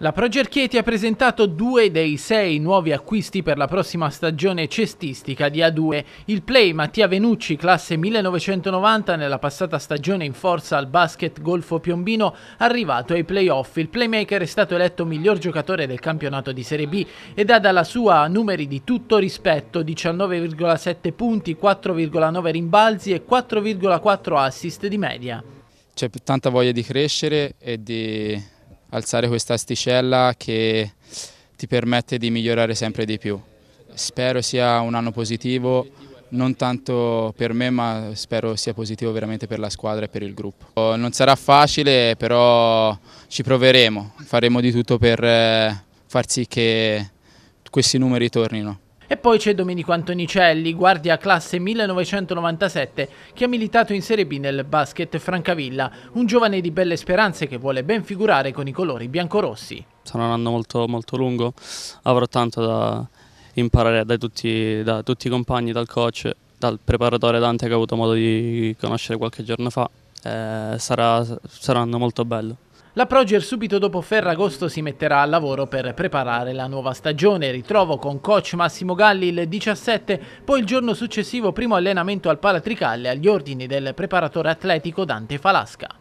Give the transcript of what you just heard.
La Progerchieti ha presentato due dei sei nuovi acquisti per la prossima stagione cestistica di A2. Il play Mattia Venucci, classe 1990, nella passata stagione in forza al basket Golfo Piombino, arrivato ai playoff. Il playmaker è stato eletto miglior giocatore del campionato di Serie B ed ha dalla sua numeri di tutto rispetto, 19,7 punti, 4,9 rimbalzi e 4,4 assist di media. C'è tanta voglia di crescere e di alzare questa asticella che ti permette di migliorare sempre di più. Spero sia un anno positivo, non tanto per me ma spero sia positivo veramente per la squadra e per il gruppo. Non sarà facile però ci proveremo, faremo di tutto per eh, far sì che questi numeri tornino. E poi c'è Domenico Antonicelli, guardia classe 1997, che ha militato in Serie B nel basket Francavilla, un giovane di belle speranze che vuole ben figurare con i colori biancorossi. Sarà un anno molto, molto lungo, avrò tanto da imparare da tutti, da tutti i compagni, dal coach, dal preparatore Dante che ho avuto modo di conoscere qualche giorno fa. Eh, sarà, sarà un anno molto bello. La Proger subito dopo Ferragosto si metterà al lavoro per preparare la nuova stagione, ritrovo con coach Massimo Galli il 17, poi il giorno successivo primo allenamento al Palatricalle agli ordini del preparatore atletico Dante Falasca.